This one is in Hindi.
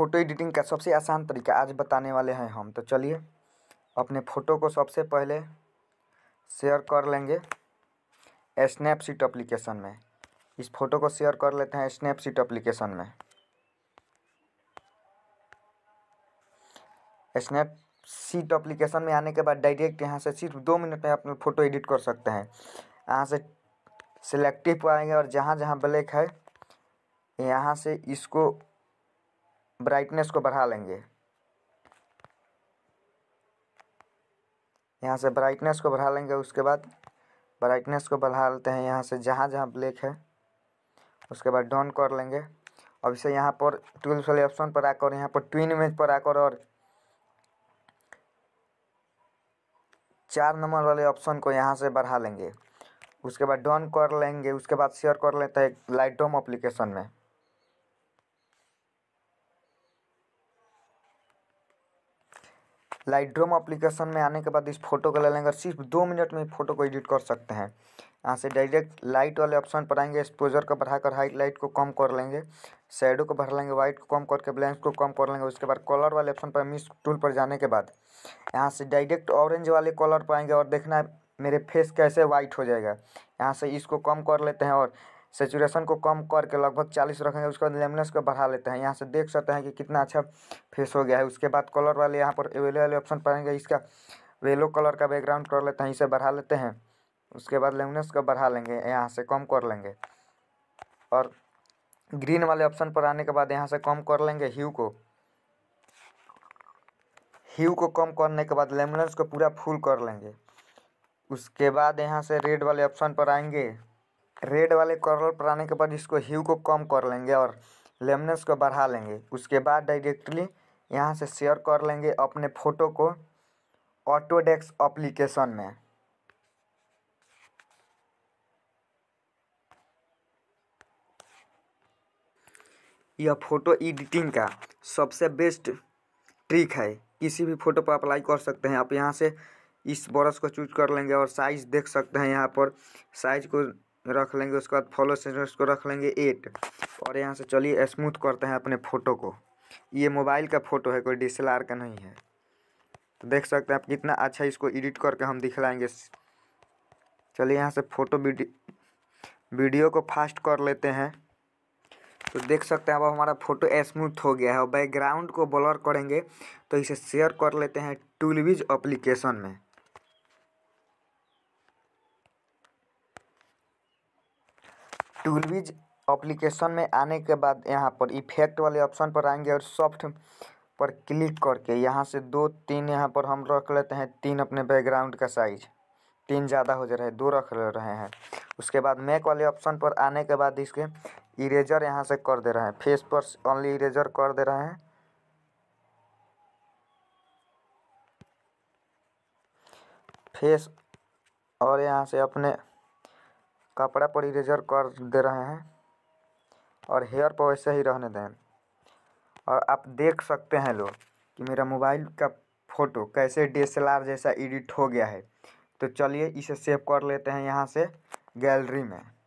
फ़ोटो एडिटिंग का सबसे आसान तरीका आज बताने वाले हैं हम तो चलिए अपने फ़ोटो को सबसे पहले शेयर कर लेंगे स्नैपसीट अप्लीकेशन में इस फ़ोटो को शेयर कर लेते हैं स्नैपसीट एप्लीकेशन में स्नैपसीट अप्लीकेशन में आने के बाद डायरेक्ट यहाँ से सिर्फ दो मिनट में अपने फ़ोटो एडिट कर सकते हैं यहाँ से सिलेक्टिव पर आएंगे और जहाँ जहाँ ब्लैक है यहाँ से इसको ब्राइटनेस को बढ़ा लेंगे यहाँ से ब्राइटनेस को बढ़ा लेंगे उसके बाद ब्राइटनेस को बढ़ा लेते हैं यहाँ से जहाँ जहाँ ब्लैक है उसके बाद डॉन कर लेंगे अब इसे यहाँ पर ट्वेल्व वाले ऑप्शन पर आकर यहाँ पर ट्विन इमेज पर आकर और चार नंबर वाले ऑप्शन को यहाँ से बढ़ा लेंगे उसके बाद डॉन कर लेंगे उसके बाद शेयर कर लेते हैं लाइटोम एप्लीकेशन में लाइट्रोम अप्लीकेशन में आने के बाद इस फोटो को ले लेंगे सिर्फ दो मिनट में फोटो को एडिट कर सकते हैं यहाँ से डायरेक्ट लाइट वाले ऑप्शन पर आएंगे एक्सपोजर को बढ़ाकर लाइट को कम कर लेंगे शेडो को बढ़ा लेंगे व्हाइट को कम करके ब्लैंक को कम कर लेंगे उसके बाद कलर वाले ऑप्शन पर मिस टूल पर जाने के बाद यहाँ से डायरेक्ट ऑरेंज वाले कलर पर आएंगे और देखना मेरे फेस कैसे वाइट हो जाएगा यहाँ से इसको कम कर लेते हैं और सेचुरेशन को कम करके लगभग चालीस रखेंगे उसके बाद लेमनेस को बढ़ा लेते हैं यहाँ से देख सकते हैं कि कितना अच्छा फेस हो गया है उसके बाद कलर वाले यहाँ पर येलो वाले ऑप्शन पाएंगे इसका येलो कलर का बैकग्राउंड कर लेते हैं इसे बढ़ा लेते हैं उसके बाद लेमनेस को बढ़ा लेंगे यहाँ से कम कर लेंगे और ग्रीन वाले ऑप्शन पर आने के बाद यहाँ से कम कर लेंगे ह्यू को ह्यू को कम करने के बाद लेमनेस को पूरा फुल कर लेंगे उसके बाद यहाँ से रेड वाले ऑप्शन पर आएंगे रेड वाले कॉर्नर पर आने के बाद इसको ह्यू को कम कर लेंगे और लेमनेस को बढ़ा लेंगे उसके बाद डायरेक्टली यहाँ से शेयर कर लेंगे अपने फ़ोटो को ऑटोडेक्स अप्लीकेशन में यह फ़ोटो एडिटिंग का सबसे बेस्ट ट्रिक है किसी भी फ़ोटो पर अप्लाई कर सकते हैं आप यहाँ से इस ब्रश को चूज कर लेंगे और साइज़ देख सकते हैं यहाँ पर साइज़ को रख लेंगे उसके बाद फॉलो सेंटेंस को रख लेंगे एट और यहाँ से चलिए स्मूथ करते हैं अपने फ़ोटो को ये मोबाइल का फ़ोटो है कोई डी का नहीं है तो देख सकते हैं आप कितना अच्छा इसको एडिट करके हम दिखलाएंगे चलिए यहाँ से फ़ोटो वीडियो को फास्ट कर लेते हैं तो देख सकते हैं अब हमारा फोटो स्मूथ हो गया है और बैकग्राउंड को ब्लर करेंगे तो इसे शेयर कर लेते हैं टूलविज एप्लीकेशन में टूलविज अप्लीकेशन में आने के बाद यहाँ पर इफेक्ट वाले ऑप्शन पर आएंगे और सॉफ्ट पर क्लिक करके यहाँ से दो तीन यहाँ पर हम रख लेते हैं तीन अपने बैकग्राउंड का साइज तीन ज़्यादा हो जा रहा है दो रख ले रहे हैं उसके बाद मैक वाले ऑप्शन पर आने के बाद इसके इरेजर यहाँ से कर दे रहे हैं फेस पर ओनली इरेजर कर दे रहे हैं फेस और यहाँ से अपने कपड़ा पर इरेज़र कर दे रहे हैं और हेयर पर वैसे ही रहने दें और आप देख सकते हैं लोग कि मेरा मोबाइल का फ़ोटो कैसे डी एस एल आर जैसा एडिट हो गया है तो चलिए इसे सेव कर लेते हैं यहाँ से गैलरी में